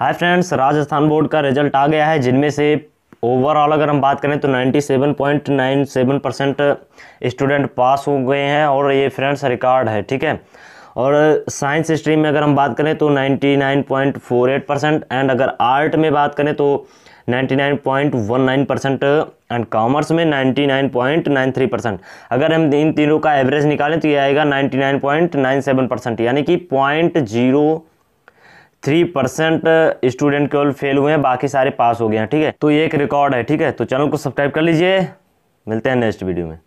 हाय friends Rajasthan board का result आ गया है जिनमें से ओवरऑल अगर हम बात करें तो 97.97 परसेंट स्टूडेंट पास हो गए हैं और ये फ्रेंड्स रिकॉर्ड है ठीक है और साइंस स्ट्रीम में अगर हम बात करें तो 99.48 परसेंट एंड अगर आर्ट में बात करें तो 99.19 परसेंट एंड कॉमर्स में 99.93 परसेंट अगर हम इन तीनों का एवरेज निकालें तो ये आएगा 99.97 परसेंट यानी कि point zero three percent student केवल फेल हुए हैं बाकी सारे पास हो गए हैं ठीक है तो ये एक रिकॉर्ड है ठीक है तो चैनल को सब्सक्राइब कर लीजिए मिलते हैं नेक्स्ट वीडियो में